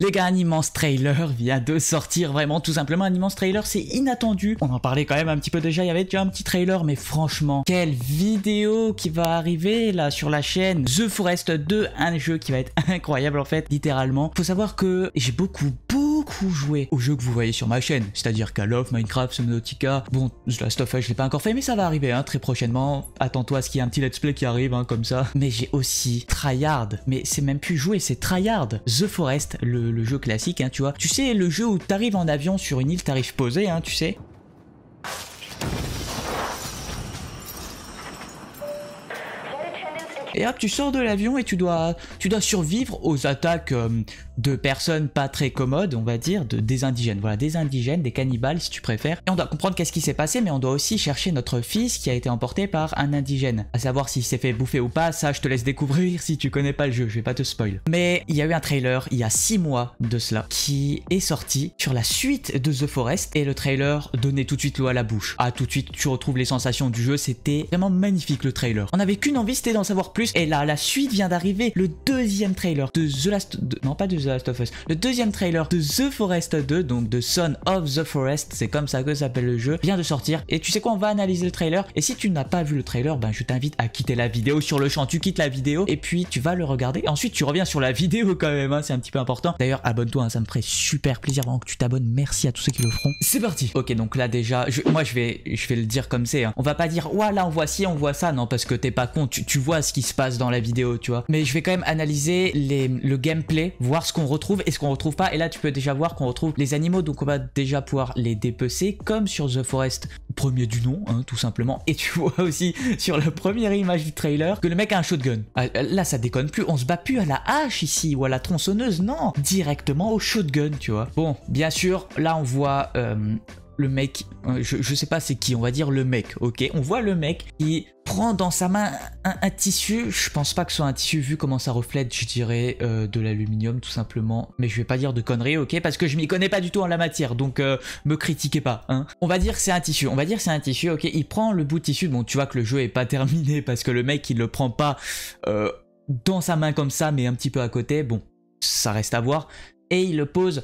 Les gars, un immense trailer vient de sortir, vraiment tout simplement un immense trailer, c'est inattendu. On en parlait quand même un petit peu déjà, il y avait déjà un petit trailer, mais franchement, quelle vidéo qui va arriver là sur la chaîne The Forest 2, un jeu qui va être incroyable en fait, littéralement. Faut savoir que j'ai beaucoup, beaucoup beaucoup joué aux jeux que vous voyez sur ma chaîne, c'est-à-dire Call of, Minecraft, Subnautica, bon, je Last of je l'ai pas encore fait, mais ça va arriver hein, très prochainement. Attends-toi à ce qu'il y ait un petit let's play qui arrive, hein, comme ça. Mais j'ai aussi tryhard, mais c'est même plus joué, c'est tryhard. The Forest, le, jeu classique, hein, tu vois. Tu sais, le jeu où t'arrives en avion sur une île, t'arrives posé, tu sais. Et hop, tu sors de l'avion et tu dois, tu dois survivre aux attaques euh, de personnes pas très commodes, on va dire, de, des indigènes. Voilà, des indigènes, des cannibales si tu préfères. Et on doit comprendre qu'est-ce qui s'est passé, mais on doit aussi chercher notre fils qui a été emporté par un indigène. À savoir s'il s'est fait bouffer ou pas, ça je te laisse découvrir si tu connais pas le jeu, je vais pas te spoil. Mais il y a eu un trailer il y a 6 mois de cela qui est sorti sur la suite de The Forest et le trailer donnait tout de suite l'eau à la bouche. Ah, tout de suite tu retrouves les sensations du jeu, c'était vraiment magnifique le trailer. On avait qu'une envie, c'était d'en savoir plus et là, la suite vient d'arriver. Le deuxième trailer de The Last... Us Non, pas de The Last of Us. Le deuxième trailer de The Forest 2, donc de Son of the Forest, c'est comme ça que s'appelle le jeu, vient de sortir. Et tu sais quoi, on va analyser le trailer. Et si tu n'as pas vu le trailer, ben je t'invite à quitter la vidéo sur le champ. Tu quittes la vidéo et puis tu vas le regarder. ensuite, tu reviens sur la vidéo quand même, hein, c'est un petit peu important. D'ailleurs, abonne-toi, hein, ça me ferait super plaisir vraiment que tu t'abonnes. Merci à tous ceux qui le feront. C'est parti. Ok, donc là déjà, moi je vais, je vais le dire comme c'est. Hein. On va pas dire, ouah là on voit ci, on voit ça. Non, parce que t'es pas con, tu, vois ce qui se passe dans la vidéo, tu vois. Mais je vais quand même analyser le gameplay, voir ce qu'on retrouve et ce qu'on retrouve pas. Et là, tu peux déjà voir qu'on retrouve les animaux, donc on va déjà pouvoir les dépecer, comme sur The Forest, premier du nom, hein, tout simplement. Et tu vois aussi sur la première image du trailer que le mec a un shotgun. Ah, là, ça déconne plus, on se bat plus à la hache ici ou à la tronçonneuse, non, directement au shotgun, tu vois. Bon, bien sûr, là, on voit... Euh, le mec, euh, je, je sais pas c'est qui, on va dire le mec, ok On voit le mec qui prend dans sa main un, tissu. Je pense pas que ce soit un tissu vu comment ça reflète, je dirais euh, de l'aluminium tout simplement. Mais je vais pas dire de conneries, ok Parce que je m'y connais pas du tout en la matière, donc euh, me critiquez pas. Hein on va dire c'est un tissu. On va dire c'est un tissu, ok Il prend le bout de tissu. Bon, tu vois que le jeu est pas terminé parce que le mec il le prend pas euh, dans sa main comme ça, mais un petit peu à côté. Bon, ça reste à voir. Et il le pose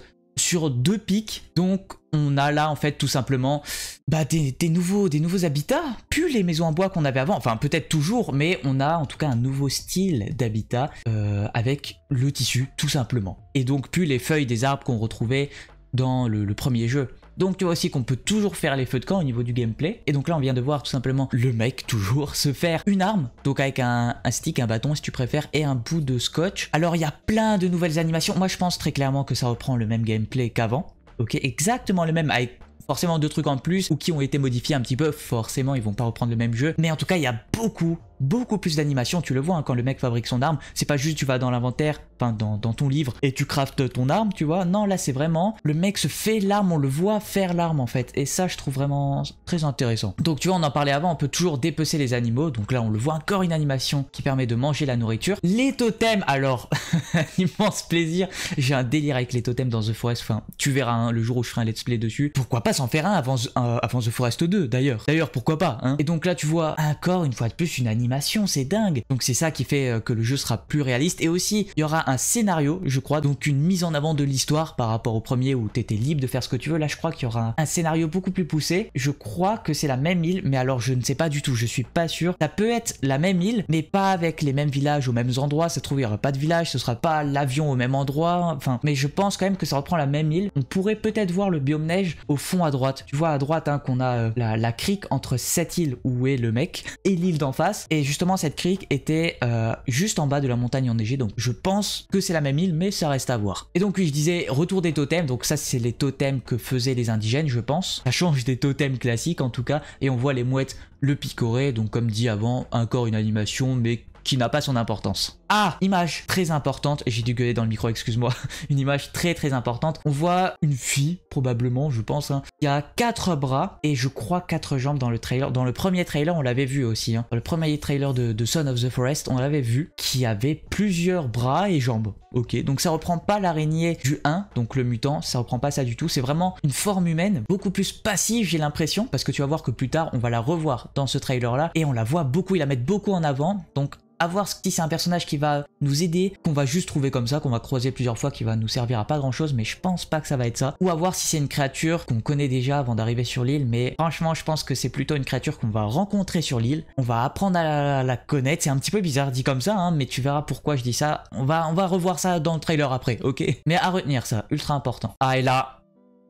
sur deux pics. Donc on a là en fait tout simplement bah, des, nouveaux, des nouveaux habitats, plus les maisons en bois qu'on avait avant, enfin peut-être toujours, mais on a en tout cas un nouveau style d'habitat euh, avec le tissu tout simplement. Et donc plus les feuilles des arbres qu'on retrouvait dans le premier jeu. Donc tu vois aussi qu'on peut toujours faire les feux de camp au niveau du gameplay. Et donc là on vient de voir tout simplement le mec toujours se faire une arme, donc avec un, stick, un bâton si tu préfères, et un bout de scotch. Alors il y a plein de nouvelles animations, moi je pense très clairement que ça reprend le même gameplay qu'avant. Ok, exactement le même avec forcément deux trucs en plus ou qui ont été modifiés un petit peu, forcément ils vont pas reprendre le même jeu, mais en tout cas il y a beaucoup beaucoup plus d'animation, tu le vois hein, quand le mec fabrique son arme, c'est pas juste tu vas dans l'inventaire, enfin dans, ton livre et tu craftes ton arme, tu vois, non là c'est vraiment le mec se fait l'arme, on le voit faire l'arme en fait et ça je trouve vraiment très intéressant. Donc tu vois on en parlait avant, on peut toujours dépecer les animaux, donc là on le voit encore une animation qui permet de manger la nourriture. Les totems, alors immense plaisir, j'ai un délire avec les totems dans The Forest, enfin tu verras hein, le jour où je ferai un let's play dessus, pourquoi pas s'en faire un avant, The euh, Forest 2 d'ailleurs, d'ailleurs pourquoi pas, hein. Et donc là tu vois encore une fois de plus une animation c'est dingue. Donc c'est ça qui fait euh, que le jeu sera plus réaliste. Et aussi, il y aura un scénario, je crois, donc une mise en avant de l'histoire par rapport au premier où t'étais libre de faire ce que tu veux. Là, je crois qu'il y aura un, scénario beaucoup plus poussé. Je crois que c'est la même île, mais alors je ne sais pas du tout, je suis pas sûr. Ça peut être la même île, mais pas avec les mêmes villages aux mêmes endroits. Ça se trouve, il n'y aura pas de village, ce sera pas l'avion au même endroit. Enfin, mais je pense quand même que ça reprend la même île. On pourrait peut-être voir le biome neige au fond à droite. Tu vois à droite hein, qu'on a euh, la, la crique entre cette île où est le mec et l'île d'en face. Et et justement, cette crique était euh, juste en bas de la montagne enneigée, donc je pense que c'est la même île, mais ça reste à voir. Et donc oui, je disais retour des totems, donc ça c'est les totems que faisaient les indigènes, je pense. Ça change des totems classiques en tout cas, et on voit les mouettes le picorer, donc comme dit avant, encore une animation, mais qui n'a pas son importance. Ah, image très importante, j'ai dû gueuler dans le micro, excuse-moi, une image très très importante. On voit une fille, probablement, je pense, hein, qui a quatre bras et je crois quatre jambes dans le trailer. Dans le premier trailer, on l'avait vu aussi, hein. dans le premier trailer de, Son of the Forest, on l'avait vu, qui avait plusieurs bras et jambes. Ok, donc ça reprend pas l'araignée du 1, donc le mutant, ça reprend pas ça du tout. C'est vraiment une forme humaine, beaucoup plus passive, j'ai l'impression, parce que tu vas voir que plus tard, on va la revoir dans ce trailer-là, et on la voit beaucoup, ils la mettent beaucoup en avant. Donc, à voir si c'est un personnage qui va nous aider, qu'on va juste trouver comme ça, qu'on va croiser plusieurs fois, qui va nous servir à pas grand chose, mais je pense pas que ça va être ça. Ou à voir si c'est une créature qu'on connaît déjà avant d'arriver sur l'île, mais franchement je pense que c'est plutôt une créature qu'on va rencontrer sur l'île, on va apprendre à la, connaître, c'est un petit peu bizarre dit comme ça, hein, mais tu verras pourquoi je dis ça, on va, on va revoir ça dans le trailer après, ok Mais à retenir ça, ultra important. Ah et là,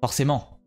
forcément,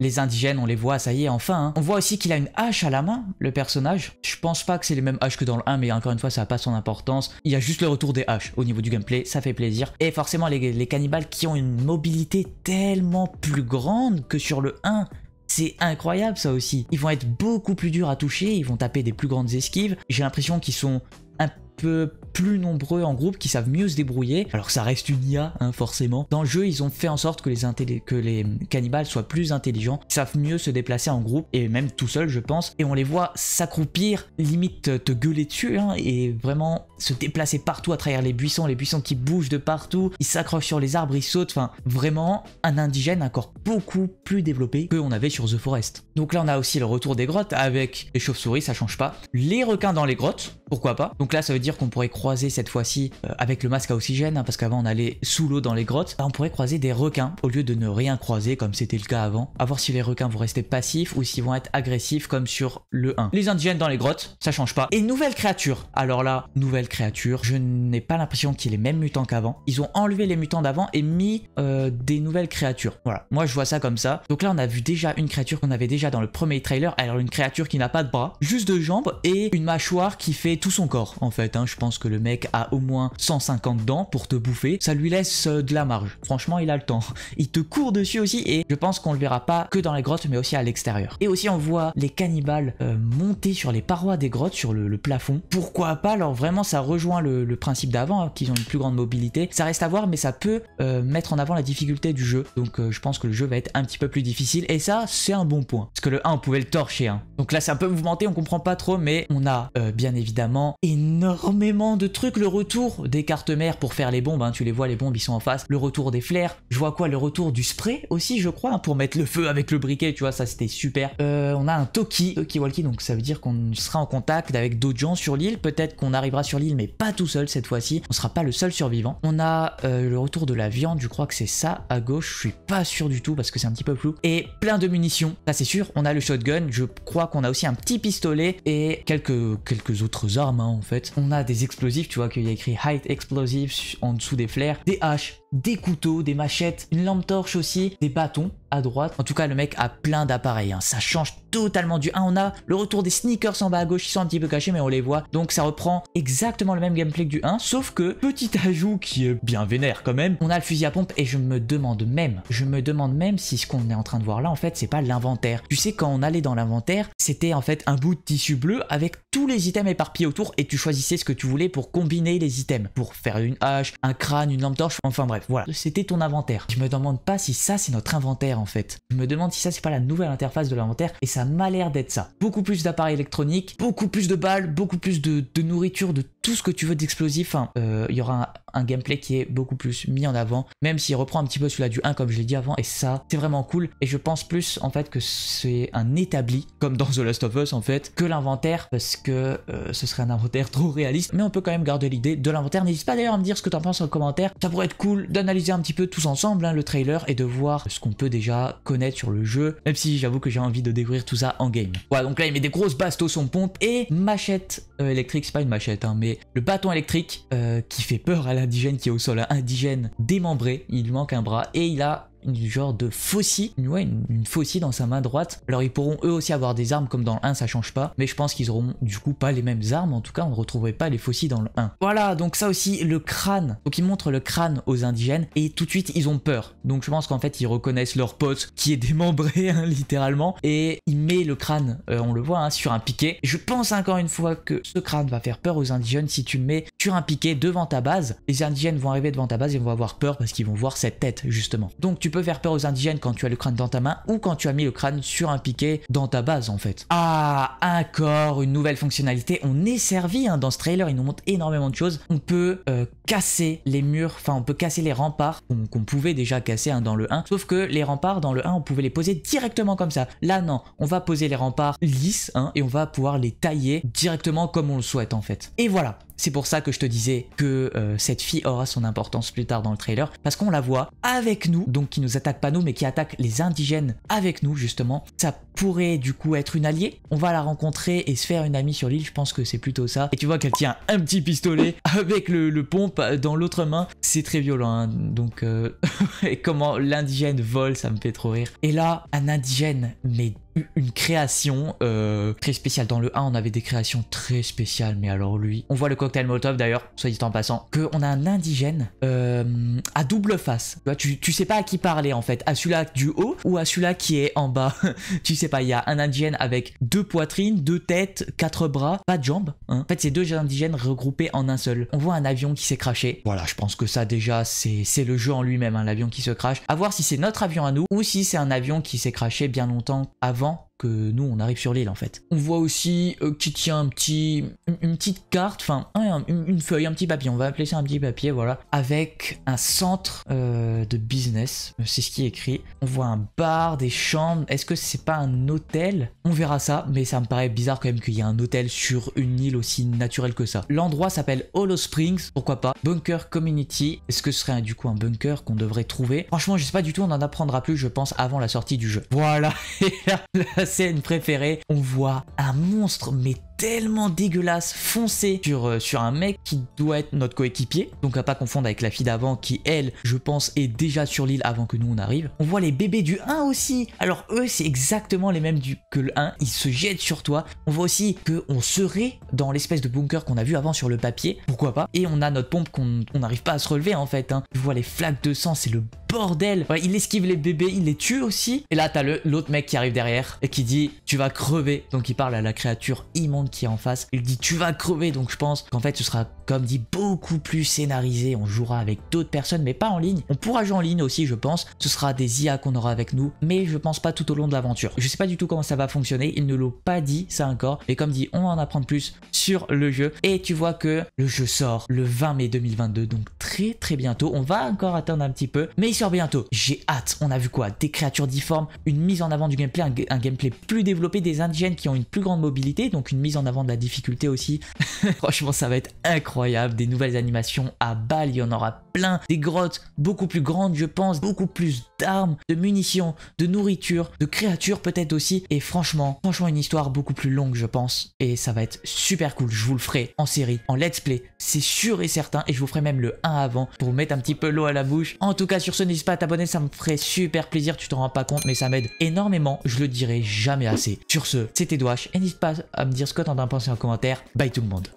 les indigènes, on les voit, ça y est, enfin. Hein. On voit aussi qu'il a une hache à la main, le personnage. Je pense pas que c'est les mêmes haches que dans le 1, mais encore une fois, ça n'a pas son importance. Il y a juste le retour des haches au niveau du gameplay, ça fait plaisir. Et forcément, les cannibales qui ont une mobilité tellement plus grande que sur le 1, c'est incroyable ça aussi. Ils vont être beaucoup plus durs à toucher, ils vont taper des plus grandes esquives. J'ai l'impression qu'ils sont un peu plus nombreux en groupe, qui savent mieux se débrouiller. Alors ça reste une IA, hein, forcément. Dans le jeu, ils ont fait en sorte que les, que les cannibales soient plus intelligents, savent mieux se déplacer en groupe, et même tout seul, je pense. Et on les voit s'accroupir, limite euh, te gueuler dessus, hein, et vraiment se déplacer partout à travers les buissons, les buissons qui bougent de partout, ils s'accrochent sur les arbres, ils sautent, enfin vraiment un indigène encore beaucoup plus développé que on avait sur The Forest. Donc là on a aussi le retour des grottes avec les chauves-souris, ça change pas. Les requins dans les grottes, pourquoi pas. Donc là ça veut dire qu'on pourrait croire croiser cette fois-ci euh, avec le masque à oxygène, hein, parce qu'avant on allait sous l'eau dans les grottes, bah, on pourrait croiser des requins au lieu de ne rien croiser comme c'était le cas avant. À voir si les requins vont rester passifs ou s'ils vont être agressifs comme sur le 1. Les indigènes dans les grottes, ça change pas. Et nouvelle créature. Alors là, nouvelle créature, je n'ai pas l'impression qu'il y les même mutants qu'avant. Ils ont enlevé les mutants d'avant et mis euh, des nouvelles créatures. Voilà, moi je vois ça comme ça. Donc là on a vu déjà une créature qu'on avait déjà dans le premier trailer, alors une créature qui n'a pas de bras, juste de jambes et une mâchoire qui fait tout son corps en fait. Hein. Je pense que le mec a au moins 150 dents pour te bouffer, ça lui laisse euh, de la marge. Franchement, il a le temps. Il te court dessus aussi et je pense qu'on le verra pas que dans les grottes mais aussi à l'extérieur. Et aussi on voit les cannibales euh, monter sur les parois des grottes, sur le, plafond. Pourquoi pas Alors vraiment ça rejoint le, principe d'avant, hein, qu'ils ont une plus grande mobilité. Ça reste à voir mais ça peut euh, mettre en avant la difficulté du jeu. Donc je pense que le jeu va être un petit peu plus difficile et ça c'est un bon point. Parce que le 1 on pouvait le torcher. Hein. Donc là c'est un peu mouvementé, on comprend pas trop mais on a bien évidemment énormément de trucs, le retour des cartes mères pour faire les bombes, hein. tu les vois les bombes ils sont en face, le retour des flares, je vois quoi, le retour du spray aussi je crois, hein, pour mettre le feu avec le briquet, tu vois, ça c'était super. Euh, on a un Toki, Toki Walkie, donc ça veut dire qu'on sera en contact avec d'autres gens sur l'île, peut-être qu'on arrivera sur l'île mais pas tout seul cette fois-ci, on sera pas le seul survivant. On a euh, le retour de la viande, je crois que c'est ça à gauche, je suis pas sûr du tout parce que c'est un petit peu flou, et plein de munitions, ça c'est sûr, on a le shotgun, je crois qu'on a aussi un petit pistolet et quelques, quelques autres armes hein, en fait. On a des explosions tu vois qu'il y a écrit Height Explosive en dessous des flares, haches des couteaux, des machettes, une lampe torche aussi, des bâtons à droite. En tout cas, le mec a plein d'appareils. Hein. Ça change totalement du 1. On a le retour des sneakers en bas à gauche. Ils sont un petit peu cachés, mais on les voit. Donc, ça reprend exactement le même gameplay que du 1. Sauf que, petit ajout qui est bien vénère quand même, on a le fusil à pompe. Et je me demande même, je me demande même si ce qu'on est en train de voir là, en fait, c'est pas l'inventaire. Tu sais, quand on allait dans l'inventaire, c'était en fait un bout de tissu bleu avec tous les items éparpillés autour. Et tu choisissais ce que tu voulais pour combiner les items. Pour faire une hache, un crâne, une lampe torche, enfin bref voilà, c'était ton inventaire. Je me demande pas si ça c'est notre inventaire en fait. Je me demande si ça c'est pas la nouvelle interface de l'inventaire et ça m'a l'air d'être ça. Beaucoup plus d'appareils électroniques, beaucoup plus de balles, beaucoup plus de, de nourriture, de tout ce que tu veux d'explosif. Hein. Euh, il y aura un, gameplay qui est beaucoup plus mis en avant, même s'il reprend un petit peu celui-là du 1 comme je l'ai dit avant, et ça, c'est vraiment cool. Et je pense plus en fait que c'est un établi, comme dans The Last of Us en fait, que l'inventaire, parce que euh, ce serait un inventaire trop réaliste, mais on peut quand même garder l'idée de l'inventaire. N'hésite pas d'ailleurs à me dire ce que t'en penses en commentaire. Ça pourrait être cool d'analyser un petit peu tous ensemble hein, le trailer et de voir ce qu'on peut déjà connaître sur le jeu, même si j'avoue que j'ai envie de découvrir tout ça en game. Voilà, donc là il met des grosses bastos, son pompe et machette euh, électrique, c'est pas une machette, hein, mais le bâton électrique euh, qui fait peur à l'indigène qui est au sol, indigène démembré, il lui manque un bras et il a une genre de faucille, une, une, faucille dans sa main droite. Alors ils pourront eux aussi avoir des armes comme dans le 1, ça change pas, mais je pense qu'ils auront du coup pas les mêmes armes, en tout cas on ne retrouverait pas les faucilles dans le 1. Voilà, donc ça aussi, le crâne. Donc ils montrent le crâne aux indigènes et tout de suite ils ont peur. Donc je pense qu'en fait ils reconnaissent leur pote qui est démembré hein, littéralement et il met le crâne, euh, on le voit, hein, sur un piquet. Je pense encore une fois que ce crâne va faire peur aux indigènes si tu le mets sur un piquet devant ta base. Les indigènes vont arriver devant ta base et vont avoir peur parce qu'ils vont voir cette tête justement. Donc tu tu peux faire peur aux indigènes quand tu as le crâne dans ta main ou quand tu as mis le crâne sur un piquet dans ta base en fait. Ah, un corps, une nouvelle fonctionnalité, on est servi hein, dans ce trailer, il nous montre énormément de choses. On peut euh, casser les murs, enfin on peut casser les remparts qu'on pouvait déjà casser hein, dans le 1, sauf que les remparts dans le 1 on pouvait les poser directement comme ça. Là non, on va poser les remparts lisses hein, et on va pouvoir les tailler directement comme on le souhaite en fait. Et voilà, c'est pour ça que je te disais que euh, cette fille aura son importance plus tard dans le trailer, parce qu'on la voit avec nous, donc qui nous attaque pas nous, mais qui attaque les indigènes avec nous justement. Ça pourrait du coup être une alliée. On va la rencontrer et se faire une amie sur l'île, je pense que c'est plutôt ça. Et tu vois qu'elle tient un petit pistolet avec le, pompe dans l'autre main. C'est très violent, hein. donc euh, et comment l'indigène vole, ça me fait trop rire. Et là, un indigène, mais une création euh, très spéciale. Dans le 1, on avait des créations très spéciales, mais alors lui... On voit le cocktail Molotov d'ailleurs, soit dit en passant, qu'on a un indigène euh, à double face. Tu, tu, tu, sais pas à qui parler en fait, à celui-là du haut ou à celui-là qui est en bas. tu sais il y a un indigène avec deux poitrines, deux têtes, quatre bras, pas de jambes. Hein. En fait, c'est deux indigènes regroupés en un seul. On voit un avion qui s'est craché. Voilà, je pense que ça déjà, c'est le jeu en lui-même, hein, l'avion qui se crache. À voir si c'est notre avion à nous ou si c'est un avion qui s'est craché bien longtemps avant que nous on arrive sur l'île en fait. On voit aussi euh, qui tient un petit, une, petite carte, enfin une, feuille, un petit papier, on va appeler ça un petit papier, voilà, avec un centre euh, de business, euh, c'est ce qui est écrit. On voit un bar, des chambres, est-ce que c'est pas un hôtel On verra ça, mais ça me paraît bizarre quand même qu'il y ait un hôtel sur une île aussi naturelle que ça. L'endroit s'appelle Hollow Springs, pourquoi pas, Bunker Community, est-ce que ce serait du coup un bunker qu'on devrait trouver Franchement je sais pas du tout, on en apprendra plus je pense avant la sortie du jeu. Voilà, et scène préférée, on voit un monstre mais tellement dégueulasse, foncé sur, euh, sur un mec qui doit être notre coéquipier. Donc à pas confondre avec la fille d'avant qui, elle, je pense, est déjà sur l'île avant que nous on arrive. On voit les bébés du 1 aussi. Alors eux, c'est exactement les mêmes du, que le 1. Ils se jettent sur toi. On voit aussi que on serait dans l'espèce de bunker qu'on a vu avant sur le papier. Pourquoi pas Et on a notre pompe qu'on n'arrive pas à se relever en fait. Hein. Tu vois les flaques de sang, c'est le bordel Il esquive les bébés, il les tue aussi. Et là, t'as l'autre mec qui arrive derrière et qui dit « Tu vas crever ». Donc il parle à la créature immonde qui est en face. Il dit tu vas crever, donc je pense qu'en fait ce sera comme dit beaucoup plus scénarisé, on jouera avec d'autres personnes mais pas en ligne. On pourra jouer en ligne aussi je pense, ce sera des IA qu'on aura avec nous mais je pense pas tout au long de l'aventure. Je sais pas du tout comment ça va fonctionner, ils ne l'ont pas dit ça encore mais comme dit on va en apprendre plus sur le jeu et tu vois que le jeu sort le 20 mai 2022 donc très très bientôt, on va encore attendre un petit peu mais il sort bientôt. J'ai hâte, on a vu quoi Des créatures difformes, une mise en avant du gameplay, un, gameplay plus développé, des indigènes qui ont une plus grande mobilité donc une mise en en avant de la difficulté aussi. Franchement, ça va être incroyable. Des nouvelles animations à balles, il y en aura plein. Des grottes beaucoup plus grandes, je pense. Beaucoup plus d'armes, de munitions, de nourriture, de créatures peut-être aussi. Et franchement, franchement, une histoire beaucoup plus longue, je pense. Et ça va être super cool. Je vous le ferai en série, en let's play. C'est sûr et certain. Et je vous ferai même le 1 avant pour vous mettre un petit peu l'eau à la bouche. En tout cas, sur ce, n'hésite pas à t'abonner. Ça me ferait super plaisir. Tu t'en rends pas compte, mais ça m'aide énormément. Je le dirai jamais assez. Sur ce, c'était Douache. Et n'hésite pas à me dire ce que d'un d'en penser en commentaire. Bye tout le monde.